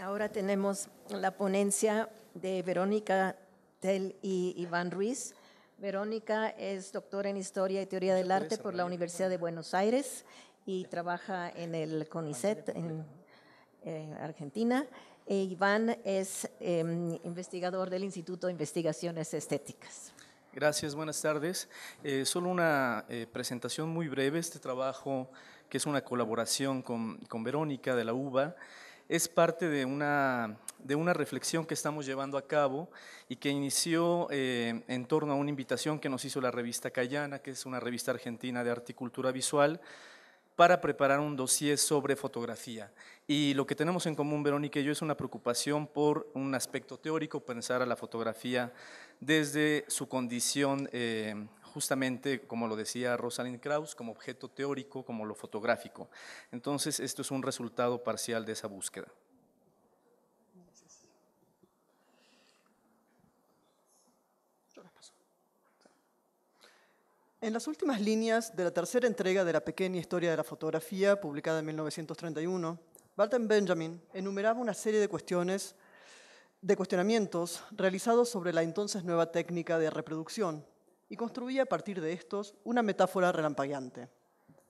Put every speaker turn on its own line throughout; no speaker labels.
Ahora tenemos la ponencia de Verónica Tell y Iván Ruiz. Verónica es doctora en Historia y Teoría del Arte por la Universidad de Buenos Aires y trabaja en el CONICET en eh, Argentina. E Iván es em, investigador del Instituto de Investigaciones Estéticas.
Gracias, buenas tardes. Eh, solo una eh, presentación muy breve. Este trabajo, que es una colaboración con, con Verónica de la UBA, es parte de una, de una reflexión que estamos llevando a cabo y que inició eh, en torno a una invitación que nos hizo la revista Cayana, que es una revista argentina de arte y cultura visual, para preparar un dossier sobre fotografía. Y lo que tenemos en común, Verónica y yo, es una preocupación por un aspecto teórico, pensar a la fotografía desde su condición eh, justamente, como lo decía Rosalind Krauss, como objeto teórico, como lo fotográfico. Entonces, esto es un resultado parcial de esa búsqueda.
En las últimas líneas de la tercera entrega de la pequeña historia de la fotografía, publicada en 1931, Barton Benjamin enumeraba una serie de cuestiones, de cuestionamientos realizados sobre la entonces nueva técnica de reproducción, y construía a partir de estos una metáfora relampagueante.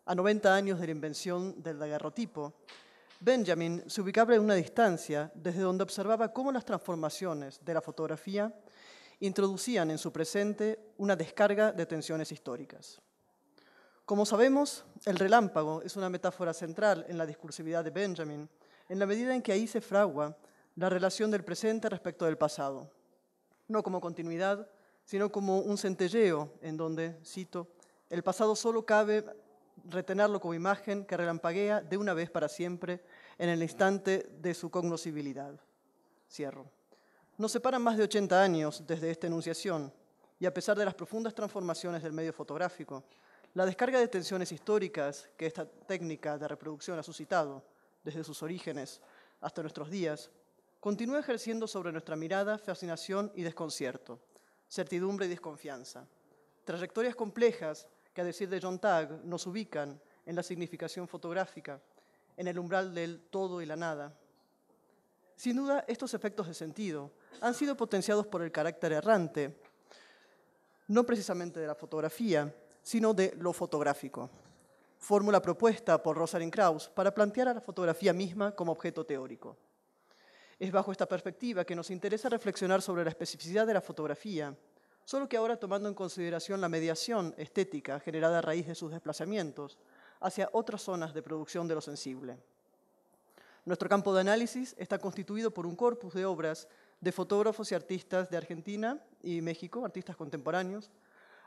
A 90 años de la invención del daguerrotipo, Benjamin se ubicaba en una distancia desde donde observaba cómo las transformaciones de la fotografía introducían en su presente una descarga de tensiones históricas. Como sabemos, el relámpago es una metáfora central en la discursividad de Benjamin, en la medida en que ahí se fragua la relación del presente respecto del pasado, no como continuidad, sino como un centelleo en donde, cito, el pasado solo cabe retenerlo como imagen que relampaguea de una vez para siempre en el instante de su cognoscibilidad. Cierro. Nos separan más de 80 años desde esta enunciación, y a pesar de las profundas transformaciones del medio fotográfico, la descarga de tensiones históricas que esta técnica de reproducción ha suscitado, desde sus orígenes hasta nuestros días, continúa ejerciendo sobre nuestra mirada fascinación y desconcierto certidumbre y desconfianza. Trayectorias complejas que, a decir de John Tagg, nos ubican en la significación fotográfica, en el umbral del todo y la nada. Sin duda, estos efectos de sentido han sido potenciados por el carácter errante, no precisamente de la fotografía, sino de lo fotográfico. Fórmula propuesta por Rosalind Krauss para plantear a la fotografía misma como objeto teórico. Es bajo esta perspectiva que nos interesa reflexionar sobre la especificidad de la fotografía, solo que ahora tomando en consideración la mediación estética generada a raíz de sus desplazamientos hacia otras zonas de producción de lo sensible. Nuestro campo de análisis está constituido por un corpus de obras de fotógrafos y artistas de Argentina y México, artistas contemporáneos,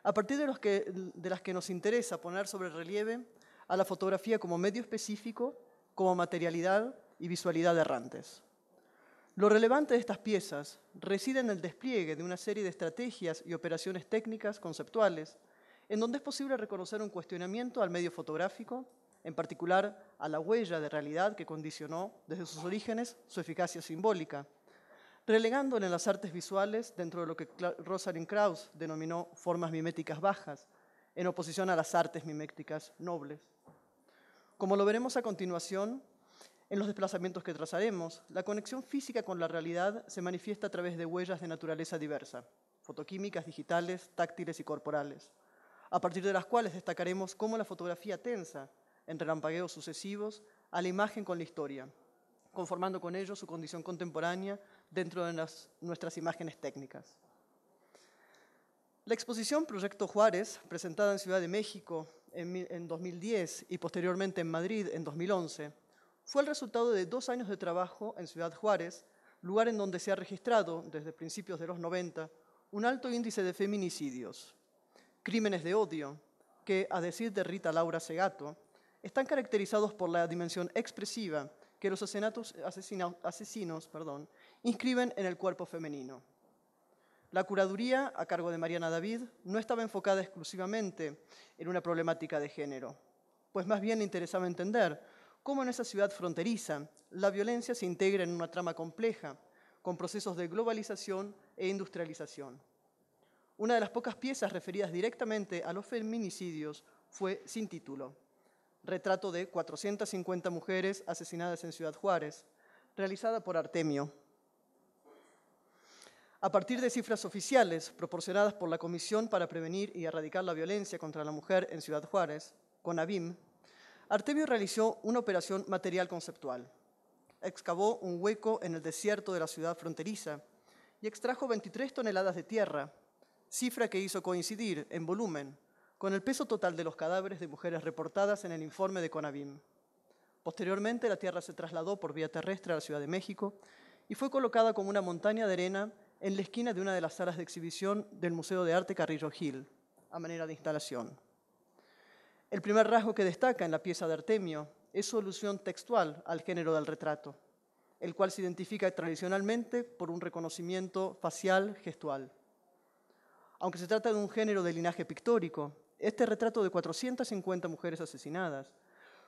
a partir de, los que, de las que nos interesa poner sobre relieve a la fotografía como medio específico, como materialidad y visualidad errantes. Lo relevante de estas piezas reside en el despliegue de una serie de estrategias y operaciones técnicas conceptuales, en donde es posible reconocer un cuestionamiento al medio fotográfico, en particular a la huella de realidad que condicionó desde sus orígenes su eficacia simbólica, relegándole en las artes visuales dentro de lo que Rosalind Krauss denominó formas miméticas bajas, en oposición a las artes miméticas nobles. Como lo veremos a continuación, en los desplazamientos que trazaremos, la conexión física con la realidad se manifiesta a través de huellas de naturaleza diversa, fotoquímicas, digitales, táctiles y corporales, a partir de las cuales destacaremos cómo la fotografía tensa, entre relampagueos sucesivos, a la imagen con la historia, conformando con ello su condición contemporánea dentro de nuestras imágenes técnicas. La exposición Proyecto Juárez, presentada en Ciudad de México en 2010 y posteriormente en Madrid en 2011, fue el resultado de dos años de trabajo en Ciudad Juárez, lugar en donde se ha registrado, desde principios de los 90, un alto índice de feminicidios, crímenes de odio, que, a decir de Rita Laura Segato, están caracterizados por la dimensión expresiva que los asesinatos asesinos perdón, inscriben en el cuerpo femenino. La curaduría, a cargo de Mariana David, no estaba enfocada exclusivamente en una problemática de género, pues más bien le interesaba entender como en esa ciudad fronteriza, la violencia se integra en una trama compleja, con procesos de globalización e industrialización. Una de las pocas piezas referidas directamente a los feminicidios fue Sin Título, retrato de 450 mujeres asesinadas en Ciudad Juárez, realizada por Artemio. A partir de cifras oficiales proporcionadas por la Comisión para Prevenir y Erradicar la Violencia contra la Mujer en Ciudad Juárez, CONAVIM, Artemio realizó una operación material conceptual. Excavó un hueco en el desierto de la ciudad fronteriza y extrajo 23 toneladas de tierra, cifra que hizo coincidir en volumen con el peso total de los cadáveres de mujeres reportadas en el informe de Conavim. Posteriormente, la tierra se trasladó por vía terrestre a la Ciudad de México y fue colocada como una montaña de arena en la esquina de una de las salas de exhibición del Museo de Arte Carrillo Gil, a manera de instalación. El primer rasgo que destaca en la pieza de Artemio es su alusión textual al género del retrato, el cual se identifica tradicionalmente por un reconocimiento facial gestual. Aunque se trata de un género de linaje pictórico, este retrato de 450 mujeres asesinadas,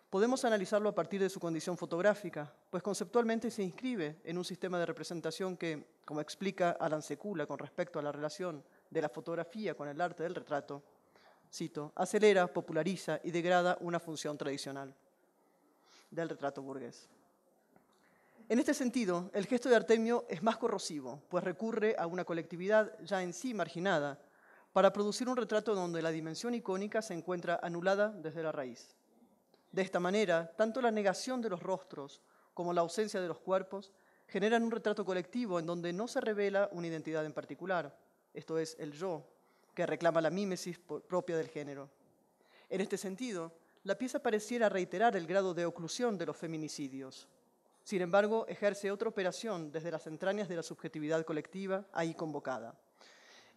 podemos analizarlo a partir de su condición fotográfica, pues conceptualmente se inscribe en un sistema de representación que, como explica Alan Secula con respecto a la relación de la fotografía con el arte del retrato, cito, acelera, populariza y degrada una función tradicional del retrato burgués. En este sentido, el gesto de Artemio es más corrosivo, pues recurre a una colectividad ya en sí marginada para producir un retrato donde la dimensión icónica se encuentra anulada desde la raíz. De esta manera, tanto la negación de los rostros como la ausencia de los cuerpos generan un retrato colectivo en donde no se revela una identidad en particular, esto es el yo que reclama la mímesis propia del género. En este sentido, la pieza pareciera reiterar el grado de oclusión de los feminicidios. Sin embargo, ejerce otra operación desde las entrañas de la subjetividad colectiva ahí convocada.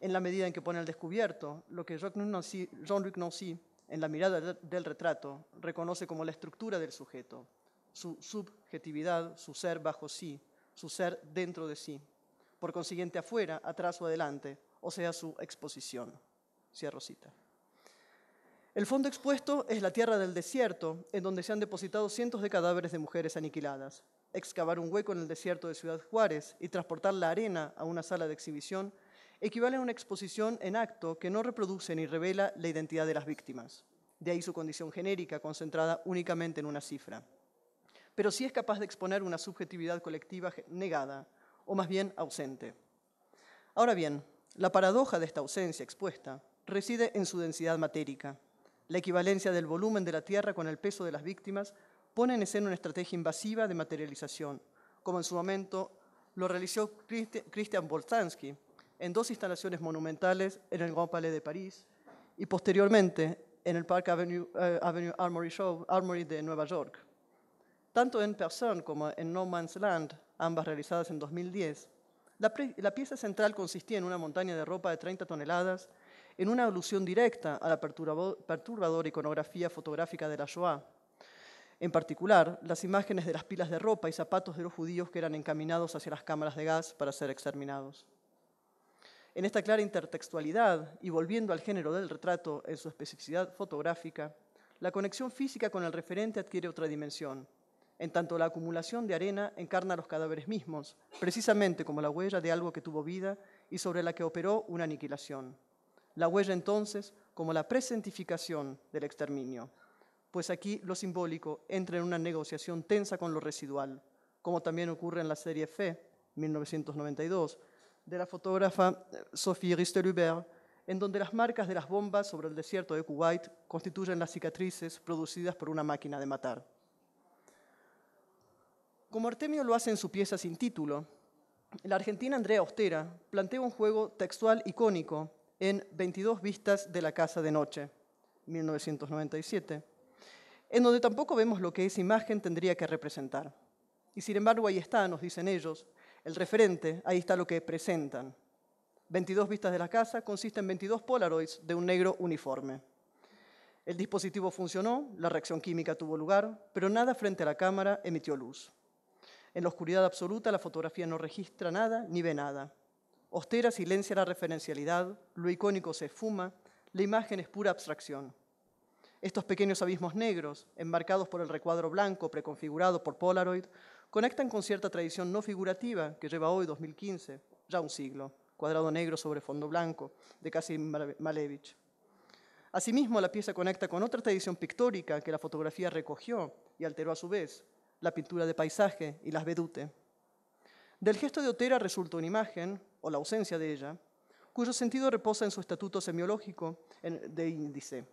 En la medida en que pone al descubierto lo que Jean-Luc Nancy, en la mirada del retrato, reconoce como la estructura del sujeto, su subjetividad, su ser bajo sí, su ser dentro de sí. Por consiguiente, afuera, atrás o adelante, o sea su exposición. Cierro cita. El fondo expuesto es la tierra del desierto, en donde se han depositado cientos de cadáveres de mujeres aniquiladas. Excavar un hueco en el desierto de Ciudad Juárez y transportar la arena a una sala de exhibición equivale a una exposición en acto que no reproduce ni revela la identidad de las víctimas. De ahí su condición genérica, concentrada únicamente en una cifra. Pero sí es capaz de exponer una subjetividad colectiva negada, o más bien ausente. Ahora bien, la paradoja de esta ausencia expuesta reside en su densidad matérica. La equivalencia del volumen de la Tierra con el peso de las víctimas pone en escena una estrategia invasiva de materialización, como en su momento lo realizó Christian Boltanski en dos instalaciones monumentales en el Grand Palais de París y posteriormente en el Park eh, Avenue, Armory, Armory de Nueva York. Tanto en Person como en No Man's Land, ambas realizadas en 2010, la, pieza central consistía en una montaña de ropa de 30 toneladas, en una alusión directa a la perturbadora iconografía fotográfica de la Shoah. En particular, las imágenes de las pilas de ropa y zapatos de los judíos que eran encaminados hacia las cámaras de gas para ser exterminados. En esta clara intertextualidad y volviendo al género del retrato en su especificidad fotográfica, la conexión física con el referente adquiere otra dimensión, en tanto la acumulación de arena encarna los cadáveres mismos, precisamente como la huella de algo que tuvo vida y sobre la que operó una aniquilación. La huella entonces como la presentificación del exterminio, pues aquí lo simbólico entra en una negociación tensa con lo residual, como también ocurre en la serie Fe, 1992, de la fotógrafa eh, Sophie Rister-Hubert, en donde las marcas de las bombas sobre el desierto de Kuwait constituyen las cicatrices producidas por una máquina de matar. Como Artemio lo hace en su pieza sin título, la argentina Andrea Ostera plantea un juego textual icónico en 22 vistas de la casa de noche, 1997, en donde tampoco vemos lo que esa imagen tendría que representar. Y sin embargo ahí está, nos dicen ellos, el referente, ahí está lo que presentan. 22 vistas de la casa consisten en 22 Polaroids de un negro uniforme. El dispositivo funcionó, la reacción química tuvo lugar, pero nada frente a la cámara emitió luz. En la oscuridad absoluta la fotografía no registra nada ni ve nada. Ostera silencia la referencialidad, lo icónico se esfuma, la imagen es pura abstracción. Estos pequeños abismos negros, enmarcados por el recuadro blanco preconfigurado por Polaroid, conectan con cierta tradición no figurativa que lleva hoy 2015, ya un siglo, cuadrado negro sobre fondo blanco, de casi Malevich. Asimismo, la pieza conecta con otra tradición pictórica que la fotografía recogió y alteró a su vez, la pintura de paisaje y las vedute. Del gesto de Otera resulta una imagen, o la ausencia de ella, cuyo sentido reposa en su estatuto semiológico de índice.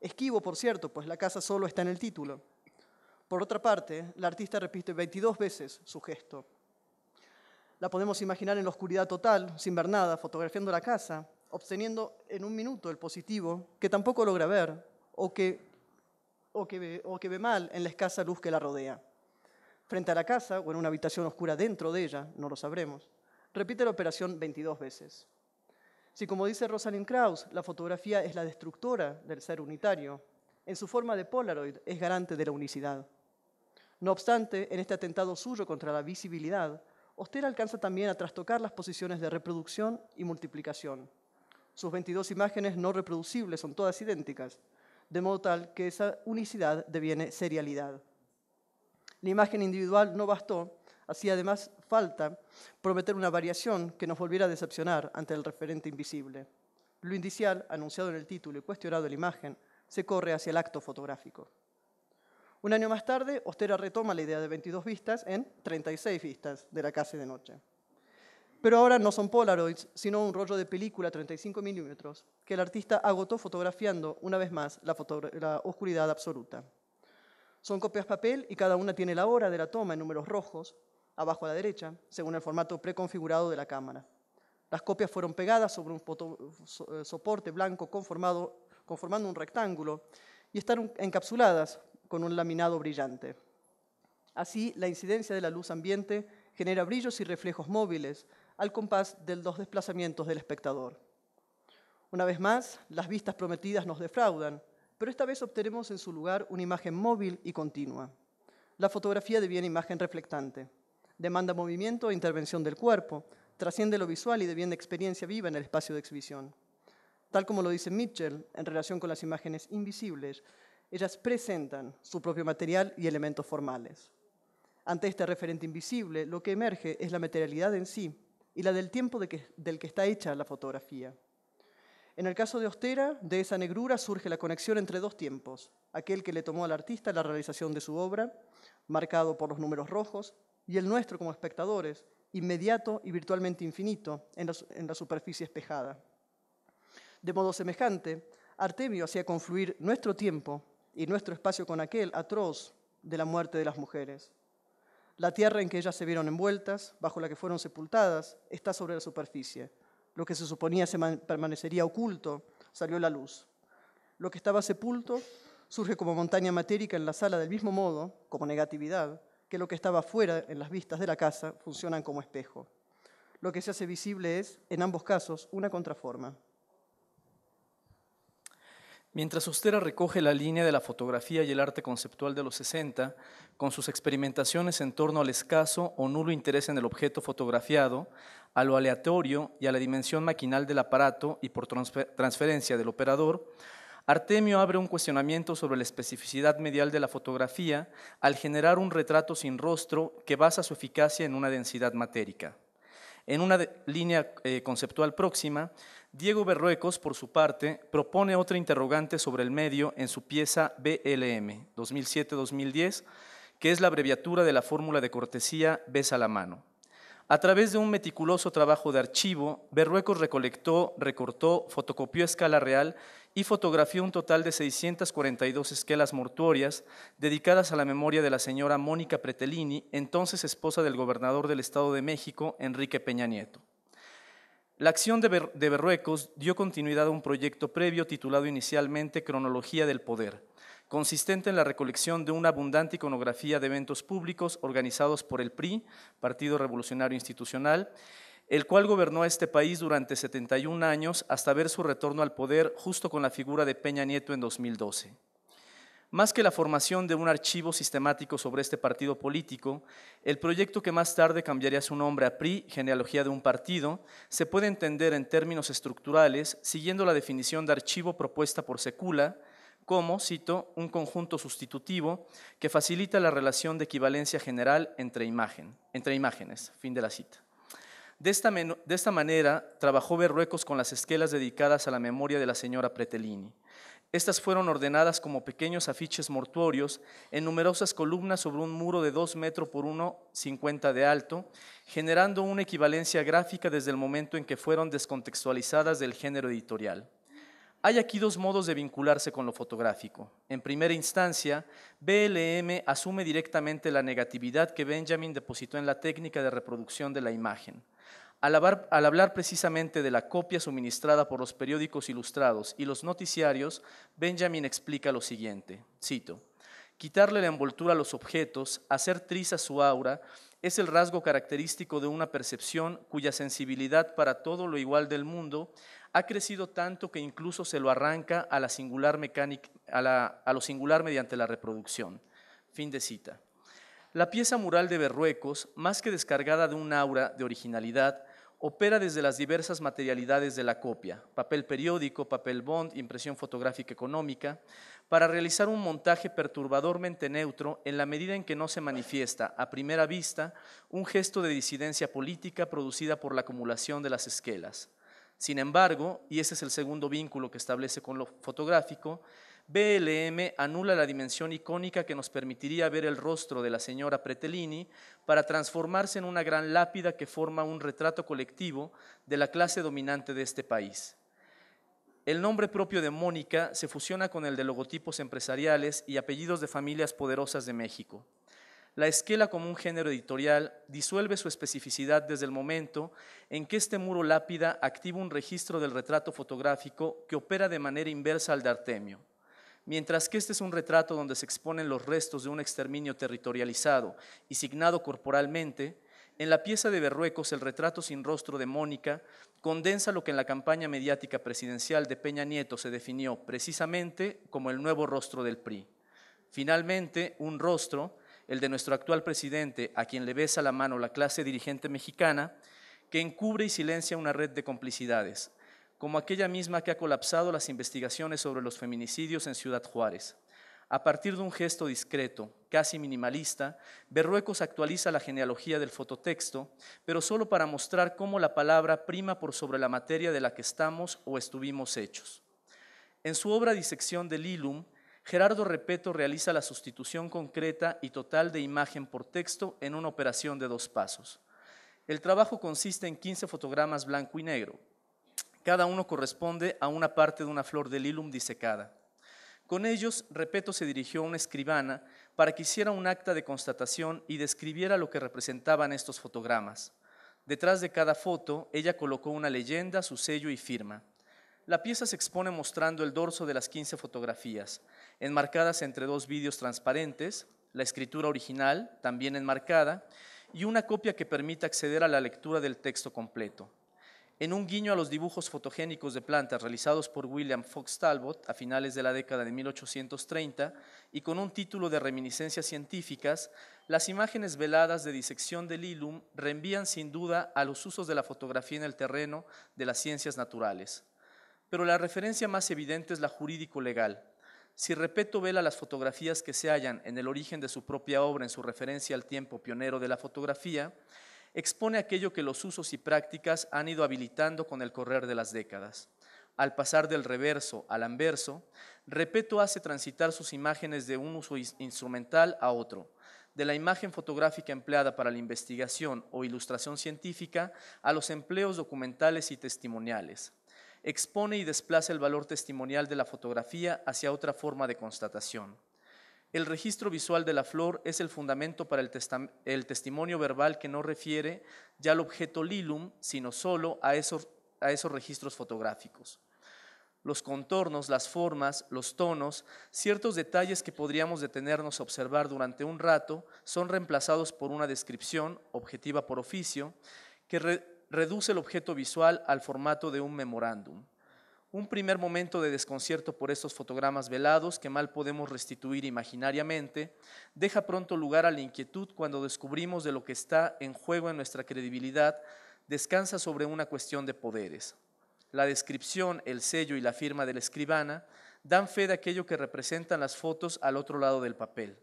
Esquivo, por cierto, pues la casa solo está en el título. Por otra parte, la artista repite 22 veces su gesto. La podemos imaginar en la oscuridad total, sin ver nada, fotografiando la casa, obteniendo en un minuto el positivo que tampoco logra ver o que o que, ve, mal en la escasa luz que la rodea. Frente a la casa o en una habitación oscura dentro de ella, no lo sabremos, repite la operación 22 veces. Si, como dice Rosalind Krauss, la fotografía es la destructora del ser unitario, en su forma de Polaroid es garante de la unicidad. No obstante, en este atentado suyo contra la visibilidad, Oster alcanza también a trastocar las posiciones de reproducción y multiplicación. Sus 22 imágenes no reproducibles son todas idénticas, de modo tal que esa unicidad deviene serialidad. La imagen individual no bastó, hacía además falta prometer una variación que nos volviera a decepcionar ante el referente invisible. Lo indicial, anunciado en el título y cuestionado en la imagen, se corre hacia el acto fotográfico. Un año más tarde, Ostera retoma la idea de 22 vistas en 36 vistas de la casa de noche pero ahora no son Polaroids, sino un rollo de película 35 milímetros que el artista agotó fotografiando una vez más la, oscuridad absoluta. Son copias papel y cada una tiene la hora de la toma en números rojos, abajo a la derecha, según el formato preconfigurado de la cámara. Las copias fueron pegadas sobre un eh, soporte blanco conformando un rectángulo y están encapsuladas con un laminado brillante. Así, la incidencia de la luz ambiente genera brillos y reflejos móviles al compás de los desplazamientos del espectador. Una vez más, las vistas prometidas nos defraudan, pero esta vez obtenemos en su lugar una imagen móvil y continua. La fotografía deviene imagen reflectante. Demanda movimiento e intervención del cuerpo, trasciende lo visual y deviene experiencia viva en el espacio de exhibición. Tal como lo dice Mitchell en relación con las imágenes invisibles, ellas presentan su propio material y elementos formales. Ante este referente invisible, lo que emerge es la materialidad en sí, y la del tiempo del que está hecha la fotografía. En el caso de Ostera, de esa negrura surge la conexión entre dos tiempos, aquel que le tomó al artista la realización de su obra, marcado por los números rojos, y el nuestro como espectadores, inmediato y virtualmente infinito en la, en la superficie espejada. De modo semejante, Artemio hacía confluir nuestro tiempo y nuestro espacio con aquel atroz de la muerte de las mujeres. La tierra en que ellas se vieron envueltas, bajo la que fueron sepultadas, está sobre la superficie. Lo que se suponía permanecería oculto salió a la luz. Lo que estaba sepulto surge como montaña matérica en la sala del mismo modo, como negatividad, que lo que estaba fuera en las vistas de la casa funcionan como espejo. Lo que se hace visible es, en ambos casos, una contraforma.
Mientras Ostera recoge la línea de la fotografía y el arte conceptual de los 60, con sus experimentaciones en torno al escaso o nulo interés en el objeto fotografiado, a lo aleatorio y a la dimensión maquinal del aparato y por transferencia del operador, Artemio abre un cuestionamiento sobre la especificidad medial de la fotografía al generar un retrato sin rostro que basa su eficacia en una densidad matérica. En una línea eh, conceptual próxima, Diego Berruecos, por su parte, propone otra interrogante sobre el medio en su pieza BLM 2007-2010, que es la abreviatura de la fórmula de cortesía Besa la mano. A través de un meticuloso trabajo de archivo, Berruecos recolectó, recortó, fotocopió a escala real y fotografió un total de 642 esquelas mortuorias dedicadas a la memoria de la señora Mónica Pretellini, entonces esposa del gobernador del Estado de México, Enrique Peña Nieto. La acción de, Berruecos dio continuidad a un proyecto previo titulado inicialmente Cronología del Poder, consistente en la recolección de una abundante iconografía de eventos públicos organizados por el PRI, Partido Revolucionario Institucional, el cual gobernó a este país durante 71 años hasta ver su retorno al poder justo con la figura de Peña Nieto en 2012. Más que la formación de un archivo sistemático sobre este partido político, el proyecto que más tarde cambiaría su nombre a PRI, genealogía de un partido, se puede entender en términos estructurales siguiendo la definición de archivo propuesta por Secula como, cito, un conjunto sustitutivo que facilita la relación de equivalencia general entre, imagen, entre imágenes. Fin de la cita. De esta, de esta manera, trabajó Berruecos con las esquelas dedicadas a la memoria de la señora Pretellini. Estas fueron ordenadas como pequeños afiches mortuorios en numerosas columnas sobre un muro de 2 metros por 1,50 de alto, generando una equivalencia gráfica desde el momento en que fueron descontextualizadas del género editorial. Hay aquí dos modos de vincularse con lo fotográfico. En primera instancia, BLM asume directamente la negatividad que Benjamin depositó en la técnica de reproducción de la imagen. Al, hablar, precisamente de la copia suministrada por los periódicos ilustrados y los noticiarios, Benjamin explica lo siguiente, cito, quitarle la envoltura a los objetos, hacer triza su aura, es el rasgo característico de una percepción cuya sensibilidad para todo lo igual del mundo ha crecido tanto que incluso se lo arranca a, a lo singular mediante la reproducción. Fin de cita. La pieza mural de Berruecos, más que descargada de un aura de originalidad, opera desde las diversas materialidades de la copia, papel periódico, papel bond, impresión fotográfica económica, para realizar un montaje perturbadormente neutro en la medida en que no se manifiesta, a primera vista, un gesto de disidencia política producida por la acumulación de las esquelas. Sin embargo, y ese es el segundo vínculo que establece con lo fotográfico, BLM anula la dimensión icónica que nos permitiría ver el rostro de la señora Pretellini para transformarse en una gran lápida que forma un retrato colectivo de la clase dominante de este país. El nombre propio de Mónica se fusiona con el de logotipos empresariales y apellidos de familias poderosas de México. La esquela como un género editorial disuelve su especificidad desde el momento en que este muro lápida activa un registro del retrato fotográfico que opera de manera inversa al de Artemio mientras que este es un retrato donde se exponen los restos de un exterminio territorializado y signado corporalmente, en la pieza de Berruecos el retrato sin rostro de Mónica condensa lo que en la campaña mediática presidencial de Peña Nieto se definió precisamente como el nuevo rostro del PRI. Finalmente, un rostro, el de nuestro actual presidente, a quien le besa la mano la clase dirigente mexicana, que encubre y silencia una red de complicidades como aquella misma que ha colapsado las investigaciones sobre los feminicidios en Ciudad Juárez. A partir de un gesto discreto, casi minimalista, Berruecos actualiza la genealogía del fototexto, pero solo para mostrar cómo la palabra prima por sobre la materia de la que estamos o estuvimos hechos. En su obra Disección del Ilum, Gerardo Repeto realiza la sustitución concreta y total de imagen por texto en una operación de dos pasos. El trabajo consiste en 15 fotogramas blanco y negro, cada uno corresponde a una parte de una flor de lilum disecada. Con ellos, Repeto se dirigió a una escribana para que hiciera un acta de constatación y describiera lo que representaban estos fotogramas. Detrás de cada foto, ella colocó una leyenda, su sello y firma. La pieza se expone mostrando el dorso de las 15 fotografías, enmarcadas entre dos vídeos transparentes, la escritura original, también enmarcada, y una copia que permita acceder a la lectura del texto completo en un guiño a los dibujos fotogénicos de plantas realizados por William Fox Talbot a finales de la década de 1830 y con un título de reminiscencias científicas, las imágenes veladas de disección del ilum reenvían sin duda a los usos de la fotografía en el terreno de las ciencias naturales. Pero la referencia más evidente es la jurídico-legal. Si Repeto vela las fotografías que se hallan en el origen de su propia obra en su referencia al tiempo pionero de la fotografía, expone aquello que los usos y prácticas han ido habilitando con el correr de las décadas. Al pasar del reverso al anverso, Repeto hace transitar sus imágenes de un uso instrumental a otro, de la imagen fotográfica empleada para la investigación o ilustración científica a los empleos documentales y testimoniales. Expone y desplaza el valor testimonial de la fotografía hacia otra forma de constatación. El registro visual de la flor es el fundamento para el, testimonio verbal que no refiere ya al objeto lilum, sino solo a esos, registros fotográficos. Los contornos, las formas, los tonos, ciertos detalles que podríamos detenernos a observar durante un rato, son reemplazados por una descripción, objetiva por oficio, que reduce el objeto visual al formato de un memorándum un primer momento de desconcierto por estos fotogramas velados que mal podemos restituir imaginariamente, deja pronto lugar a la inquietud cuando descubrimos de lo que está en juego en nuestra credibilidad, descansa sobre una cuestión de poderes. La descripción, el sello y la firma de la escribana dan fe de aquello que representan las fotos al otro lado del papel.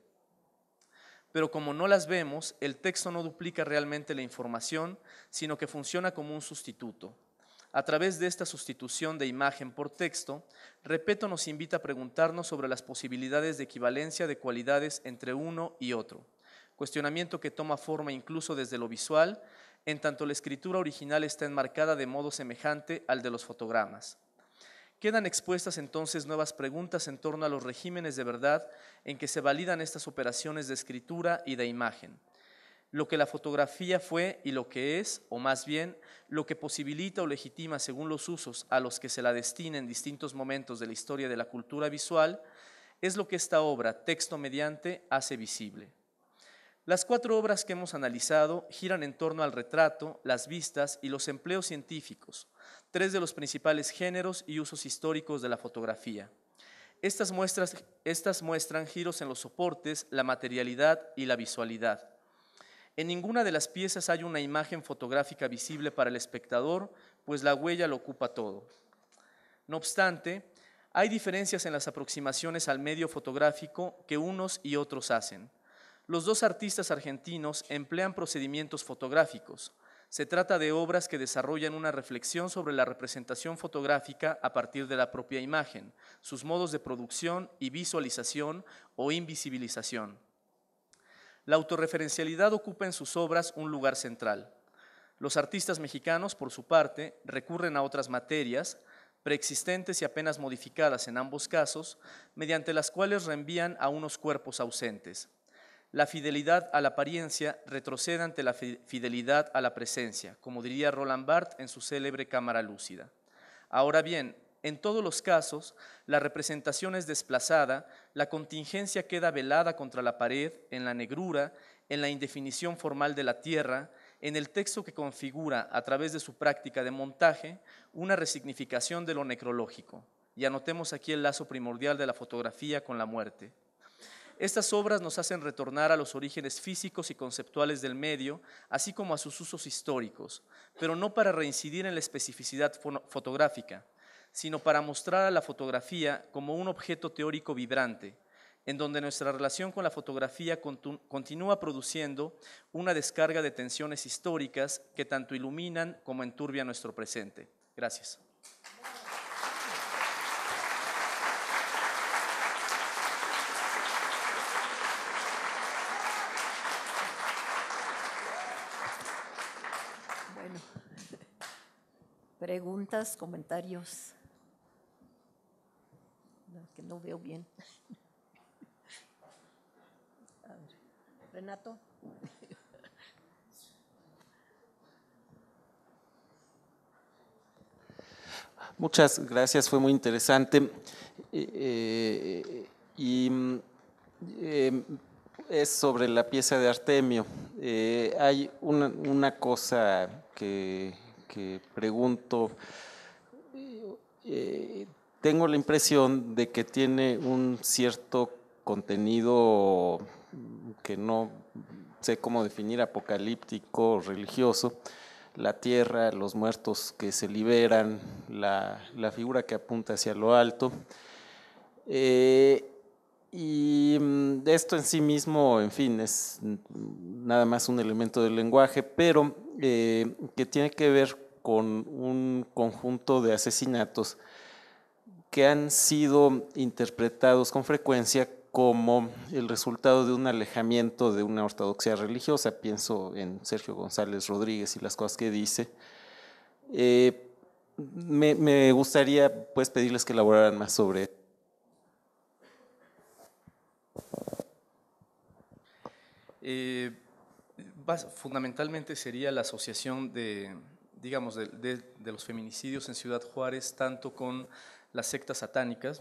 Pero como no las vemos, el texto no duplica realmente la información, sino que funciona como un sustituto a través de esta sustitución de imagen por texto, Repeto nos invita a preguntarnos sobre las posibilidades de equivalencia de cualidades entre uno y otro, cuestionamiento que toma forma incluso desde lo visual, en tanto la escritura original está enmarcada de modo semejante al de los fotogramas. Quedan expuestas entonces nuevas preguntas en torno a los regímenes de verdad en que se validan estas operaciones de escritura y de imagen lo que la fotografía fue y lo que es, o más bien, lo que posibilita o legitima, según los usos a los que se la destina en distintos momentos de la historia de la cultura visual, es lo que esta obra, texto mediante, hace visible. Las cuatro obras que hemos analizado giran en torno al retrato, las vistas y los empleos científicos, tres de los principales géneros y usos históricos de la fotografía. Estas, muestran giros en los soportes, la materialidad y la visualidad. En ninguna de las piezas hay una imagen fotográfica visible para el espectador, pues la huella lo ocupa todo. No obstante, hay diferencias en las aproximaciones al medio fotográfico que unos y otros hacen. Los dos artistas argentinos emplean procedimientos fotográficos. Se trata de obras que desarrollan una reflexión sobre la representación fotográfica a partir de la propia imagen, sus modos de producción y visualización o invisibilización. La autorreferencialidad ocupa en sus obras un lugar central. Los artistas mexicanos, por su parte, recurren a otras materias, preexistentes y apenas modificadas en ambos casos, mediante las cuales reenvían a unos cuerpos ausentes. La fidelidad a la apariencia retrocede ante la fidelidad a la presencia, como diría Roland Barthes en su célebre Cámara Lúcida. Ahora bien, en todos los casos, la representación es desplazada, la contingencia queda velada contra la pared, en la negrura, en la indefinición formal de la tierra, en el texto que configura, a través de su práctica de montaje, una resignificación de lo necrológico. Y anotemos aquí el lazo primordial de la fotografía con la muerte. Estas obras nos hacen retornar a los orígenes físicos y conceptuales del medio, así como a sus usos históricos, pero no para reincidir en la especificidad fotográfica, sino para mostrar a la fotografía como un objeto teórico vibrante, en donde nuestra relación con la fotografía continúa produciendo una descarga de tensiones históricas que tanto iluminan como enturbia nuestro presente. Gracias.
Bueno, preguntas, comentarios que no veo bien. Renato.
Muchas gracias, fue muy interesante. Eh, eh, y eh, es sobre la pieza de Artemio. hay una, cosa que, pregunto tengo la impresión de que tiene un cierto contenido que no sé cómo definir, apocalíptico, religioso, la tierra, los muertos que se liberan, la, figura que apunta hacia lo alto. Eh, y mm, esto en sí mismo, en fin, es nada más un elemento del lenguaje, pero eh, que tiene que ver con un conjunto de asesinatos han sido interpretados con frecuencia como el resultado de un alejamiento de una ortodoxia religiosa. Pienso en Sergio González Rodríguez y las cosas que dice. Eh, me, gustaría pues, pedirles que elaboraran más sobre.
Eh, fundamentalmente sería la asociación de, digamos, de los feminicidios en Ciudad Juárez, tanto con las sectas satánicas,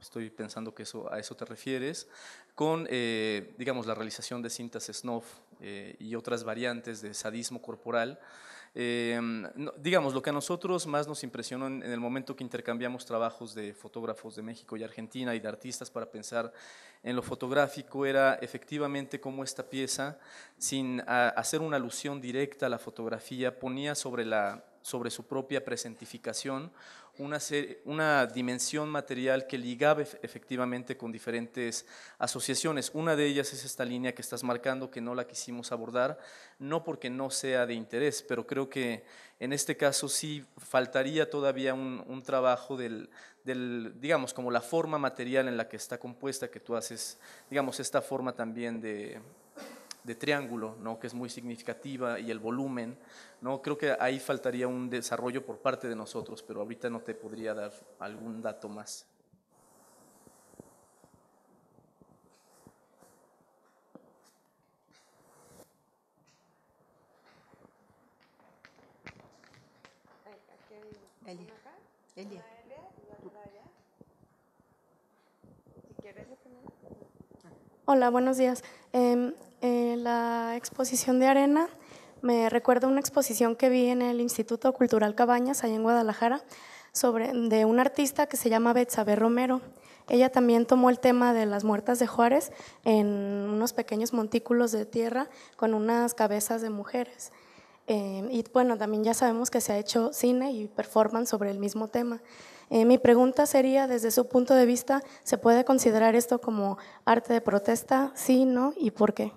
estoy pensando que eso, a eso te refieres, con, eh, digamos, la realización de cintas snuff eh, y otras variantes de sadismo corporal. Em, digamos, lo que a nosotros más nos impresionó en, el momento que intercambiamos trabajos de fotógrafos de México y Argentina y de artistas para pensar en lo fotográfico era efectivamente cómo esta pieza, sin hacer una alusión directa a la fotografía, ponía sobre la sobre su propia presentificación, una, una dimensión material que ligaba efectivamente con diferentes asociaciones. Una de ellas es esta línea que estás marcando, que no la quisimos abordar, no porque no sea de interés, pero creo que en este caso sí faltaría todavía un, un trabajo del, del, digamos, como la forma material en la que está compuesta, que tú haces, digamos, esta forma también de, de triángulo, ¿no? que es muy significativa, y el volumen. ¿no? Creo que ahí faltaría un desarrollo por parte de nosotros, pero ahorita no te podría dar algún dato más. Hola, buenos días. Em, eh, la exposición de arena me recuerda una exposición que vi en el Instituto Cultural Cabañas, ahí en Guadalajara, sobre, de una artista que se llama Betsabe Romero. Ella también tomó el tema de las muertas de Juárez en unos pequeños montículos de tierra con unas cabezas de mujeres. Eh, y bueno, también ya sabemos que se ha hecho cine y performance sobre el mismo tema. Eh, mi pregunta sería, desde su punto de vista, ¿se puede considerar esto como arte de protesta? Sí, no y por qué.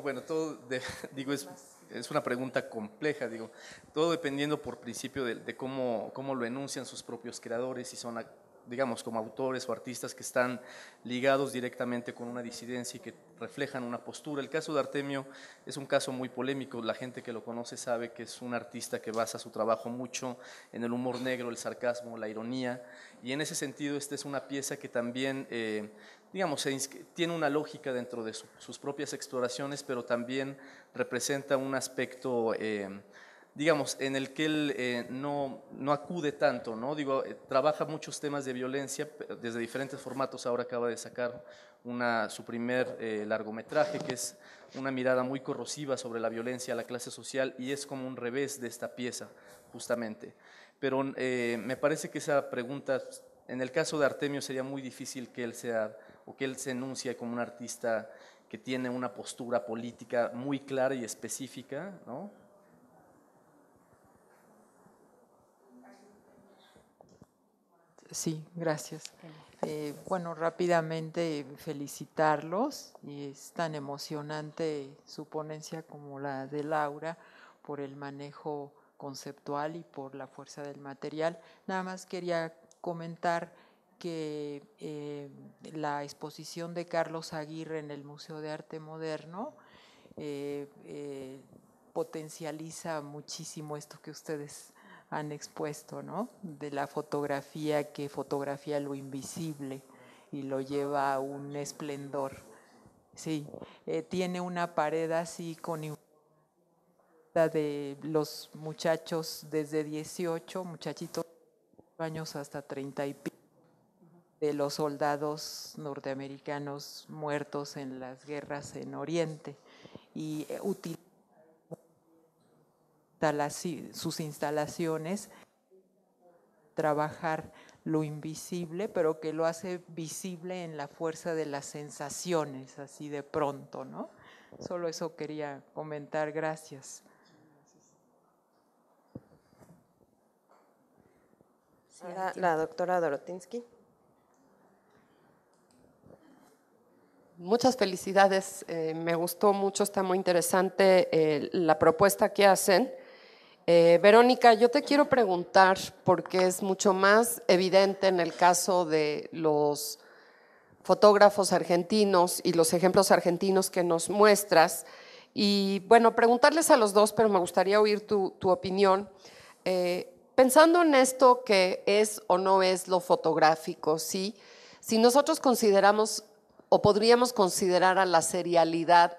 bueno, todo, digo, es, una pregunta compleja, digo, todo dependiendo por principio de, cómo, cómo lo enuncian sus propios creadores, y son, digamos, como autores o artistas que están ligados directamente con una disidencia y que reflejan una postura. El caso de Artemio es un caso muy polémico, la gente que lo conoce sabe que es un artista que basa su trabajo mucho en el humor negro, el sarcasmo, la ironía, y en ese sentido esta es una pieza que también... Eh, digamos, tiene una lógica dentro de sus propias exploraciones, pero también representa un aspecto, eh, digamos, en el que él eh, no, acude tanto, ¿no? Digo, eh, trabaja muchos temas de violencia desde diferentes formatos, ahora acaba de sacar una, su primer largometraje, que es una mirada muy corrosiva sobre la violencia a la clase social, y es como un revés de esta pieza, justamente. Pero me parece que esa pregunta en el caso de Artemio sería muy difícil que él sea o que él se enuncia como un artista que tiene una postura política muy clara y específica, ¿no?
Sí, gracias. Eh, bueno, rápidamente felicitarlos. Y es tan emocionante su ponencia como la de Laura por el manejo conceptual y por la fuerza del material. Nada más quería comentar que eh, la exposición de Carlos Aguirre en el Museo de Arte Moderno eh, eh, potencializa muchísimo esto que ustedes han expuesto, ¿no? De la fotografía que fotografía lo invisible y lo lleva a un esplendor. Sí, tiene una pared así con de los muchachos desde 18, muchachitos años hasta 30 y pico de los soldados norteamericanos muertos en las guerras en Oriente y eh, utilizar sus instalaciones trabajar lo invisible, pero que lo hace visible en la fuerza de las sensaciones, así de pronto, ¿no? Solo eso quería comentar, gracias. la, doctora Dorotinsky.
muchas felicidades, eh, me gustó mucho, está muy interesante eh, la propuesta que hacen. Eh, Verónica, yo te quiero preguntar, porque es mucho más evidente en el caso de los fotógrafos argentinos y los ejemplos argentinos que nos muestras, y bueno, preguntarles a los dos, pero me gustaría oír tu, opinión. pensando en esto que es o no es lo fotográfico, Si nosotros consideramos o podríamos considerar a la serialidad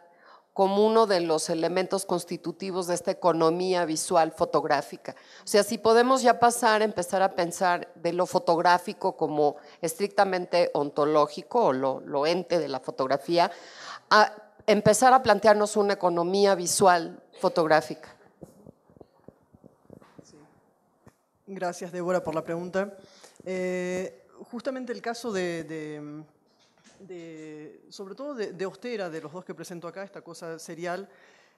como uno de los elementos constitutivos de esta economía visual fotográfica. O sea, si podemos ya pasar, a empezar a pensar de lo fotográfico como estrictamente ontológico o lo, ente de la fotografía, a empezar a plantearnos
una economía
visual fotográfica.
Gracias, Débora, por la pregunta. Eh, justamente el caso de de, sobre todo de, de, austera, de los dos que presento acá, esta cosa serial,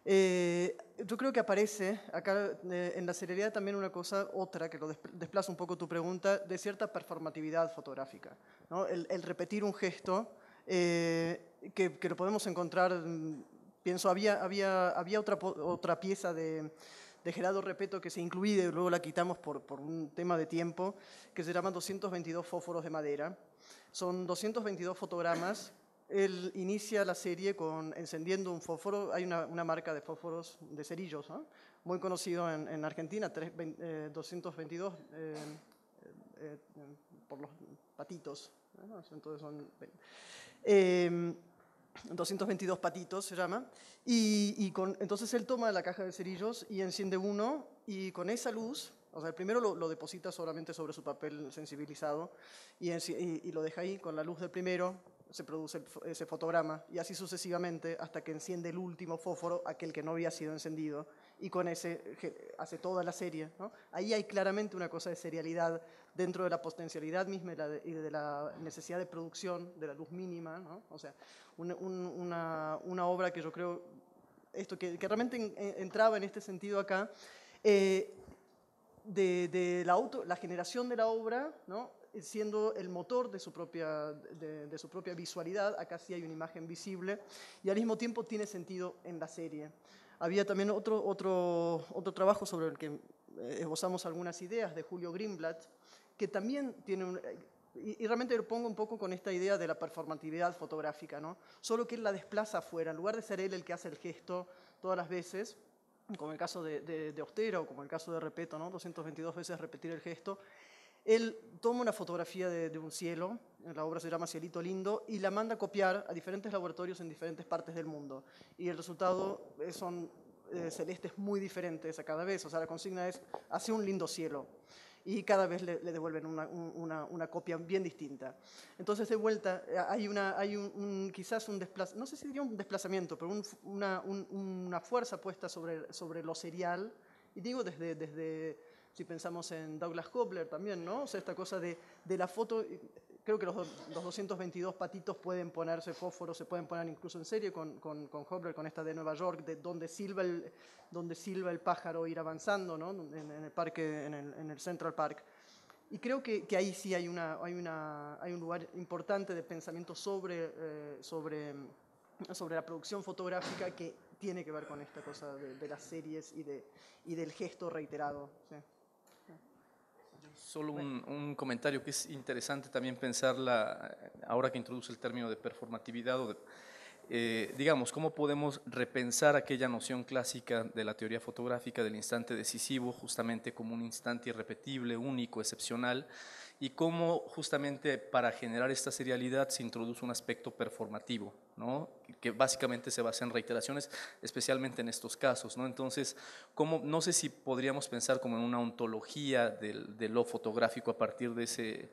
eh, yo creo que aparece acá eh, en la serialidad también una cosa, otra, que lo desplaza un poco tu pregunta, de cierta performatividad fotográfica. ¿no? El, repetir un gesto eh, que, lo podemos encontrar, mm, pienso, había, había, había otra, otra pieza de de Gerardo Repeto que se incluye, luego la quitamos por, por, un tema de tiempo, que se llama 222 fósforos de madera, son 222 fotogramas. Él inicia la serie con encendiendo un fósforo. Hay una, marca de fósforos de cerillos, muy conocido en, Argentina, 222 eh, eh, eh, por los patitos. Entonces son 222 em, patitos se llama. Y, con, entonces él toma la caja de cerillos y enciende uno y con esa luz o sea, el primero lo, deposita solamente sobre su papel sensibilizado y, y, lo deja ahí con la luz del primero, se produce ese fotograma y así sucesivamente hasta que enciende el último fósforo, aquel que no había sido encendido, y con ese hace toda la serie. ¿no? Ahí hay claramente una cosa de serialidad dentro de la potencialidad misma y de, la necesidad de producción de la luz mínima. ¿no? O sea, una, obra que yo creo, esto que, realmente entraba en este sentido acá. Eh, de, la, auto, la, generación de la obra, ¿no? siendo el motor de su, propia, de, su propia visualidad, acá sí hay una imagen visible, y al mismo tiempo tiene sentido en la serie. Había también otro, otro, otro trabajo sobre el que eh, esbozamos algunas ideas de Julio Greenblatt, que también tiene y, realmente lo pongo un poco con esta idea de la performatividad fotográfica, ¿no? Solo que él la desplaza afuera, en lugar de ser él el que hace el gesto todas las veces, como el caso de, de, o como el caso de Repeto, ¿no? 222 veces repetir el gesto, él toma una fotografía de, un cielo, la obra se llama Cielito Lindo, y la manda a copiar a diferentes laboratorios en diferentes partes del mundo. Y el resultado eh, son eh, celestes muy diferentes a cada vez, o sea, la consigna es, hace un lindo cielo y cada vez le, devuelven una, una, copia bien distinta. Entonces, de vuelta, hay, una, hay un, quizás un desplazamiento, no sé si diría un desplazamiento, pero una, una, fuerza puesta sobre, sobre lo serial, y digo desde, desde si pensamos en Douglas Cobbler también, ¿no? O sea, esta cosa de, de la foto creo que los, 222 patitos pueden ponerse fósforos, se pueden poner incluso en serie con, con, con con esta de Nueva York, de donde silba el, donde silva el pájaro ir avanzando, ¿no? en, el parque, en el, Central Park. Y creo que, ahí sí hay, una, hay, una, hay un lugar importante de pensamiento sobre, eh, sobre, sobre la producción fotográfica que tiene que ver con esta cosa de, las series y, de, y del gesto reiterado. ¿sí?
Solo un, comentario que es interesante también pensarla, eh, ahora que introduce el término de performatividad, eh, digamos, cómo podemos repensar aquella noción clásica de la teoría fotográfica del instante decisivo, justamente como un instante irrepetible, único, excepcional, y cómo justamente para generar esta serialidad se introduce un aspecto performativo, ¿no? que básicamente se basa en reiteraciones, especialmente en estos casos. ¿no? Entonces, ¿cómo, no sé si podríamos pensar como en una ontología de lo fotográfico a partir de ese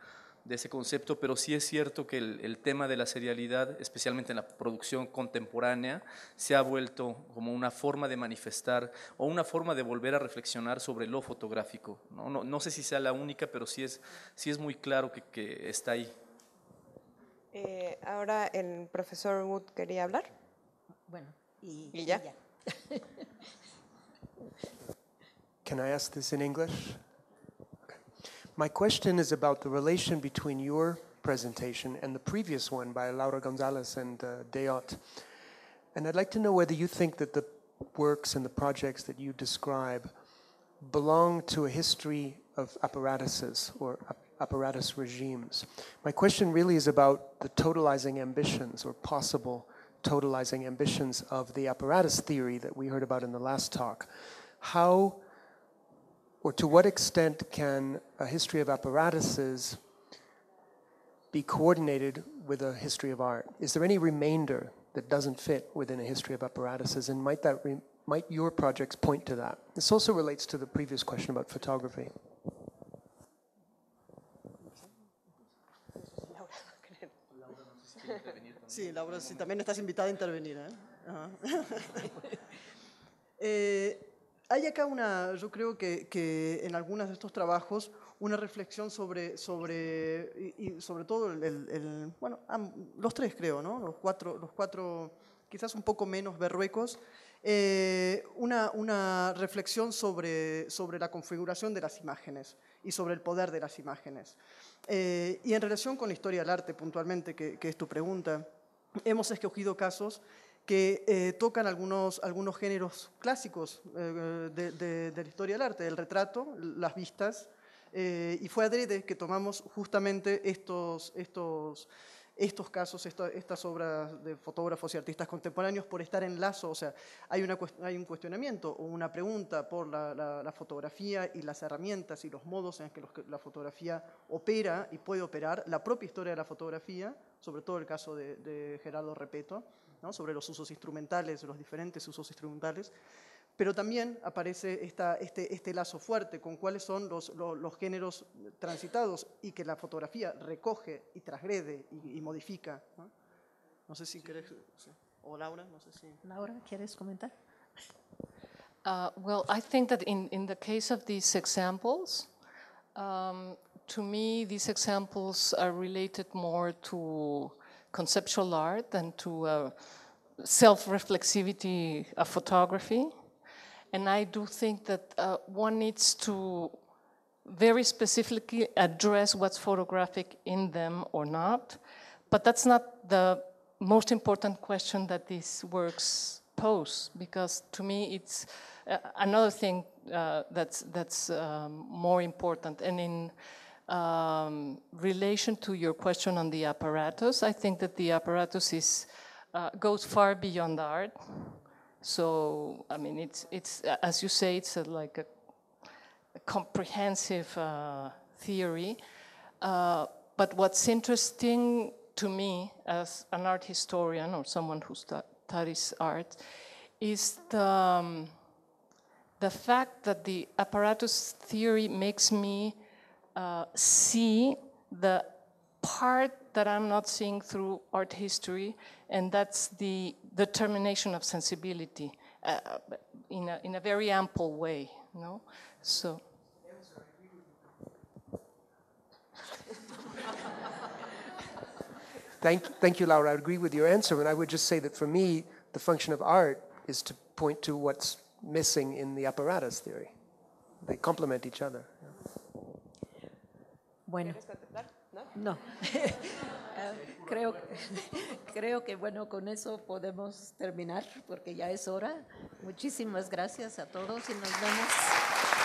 de ese concepto, pero sí es cierto que el, tema de la serialidad, especialmente en la producción contemporánea, se ha vuelto como una forma de manifestar o una forma de volver a reflexionar sobre lo fotográfico. No, sé si sea la única, pero sí es, sí es muy claro que, está ahí.
Eh, ahora el profesor Wood quería hablar. Bueno, y, ya. Y ya.
Can I ask My question is about the relation between your presentation and the previous one by Laura Gonzalez and uh, And I'd like to know whether you think that the works and the projects that you describe belong to a history of apparatuses or apparatus regimes. My question really is about the totalizing ambitions or possible totalizing ambitions of the apparatus theory that we heard about in the last talk. How or to what extent can a history of apparatuses be coordinated with a history of art? Is there any remainder that doesn't fit within a history of apparatuses, and might that might your projects point to that? This also relates to the previous question about photography.
Sí, Laura, si también estás invitada a intervenir. ¿eh? Uh -huh. eh, hay acá una, yo creo que, en algunos de estos trabajos, una reflexión sobre, sobre, y, sobre todo, el, bueno, los tres creo, ¿no? Los cuatro, los cuatro quizás un poco menos berruecos, eh, una, una, reflexión sobre, sobre la configuración de las imágenes y sobre el poder de las imágenes. Eh, y en relación con la historia del arte, puntualmente, que, que es tu pregunta, hemos escogido casos que eh, tocan algunos, algunos géneros clásicos eh, de, la historia del arte, el retrato, las vistas, eh, y fue adrede que tomamos justamente estos, estos, estos casos, estas obras de fotógrafos y artistas contemporáneos por estar en lazo, o sea, hay, una, hay un cuestionamiento o una pregunta por la, fotografía y las herramientas y los modos en que que la fotografía opera y puede operar, la propia historia de la fotografía, sobre todo el caso de, de Gerardo Repeto, sobre los usos instrumentales, los diferentes usos instrumentales, pero también aparece esta, este, este lazo fuerte con cuáles son los, géneros transitados y que la fotografía recoge y transgrede y, modifica. ¿no? sé si querés... O Laura, no sé si... Laura, ¿quieres comentar?
Uh, well, I think that in, in the case of these examples, um, to me, these examples are related more to conceptual art and to uh, self-reflexivity of uh, photography. And I do think that uh, one needs to very specifically address what's photographic in them or not. But that's not the most important question that these works pose, because to me it's uh, another thing uh, that's, that's um, more important. And in um, relation to your question on the apparatus, I think that the apparatus is, uh, goes far beyond art. So, I mean, it's, it's uh, as you say, it's a, like a, a comprehensive uh, theory. Uh, but what's interesting to me as an art historian or someone who studies art is the, um, the fact that the apparatus theory makes me uh, see the part that I'm not seeing through art history, and that's the determination of sensibility uh, in, a, in a very ample way, No, So.
thank, thank you, Laura. I agree with your answer, and I would just say that for me, the function of art is to point to what's missing in the apparatus theory. They complement each other. Bueno.
No. no. Ah, creo, creo que bueno, con eso podemos terminar porque ya es hora. Muchísimas gracias a todos y nos vemos.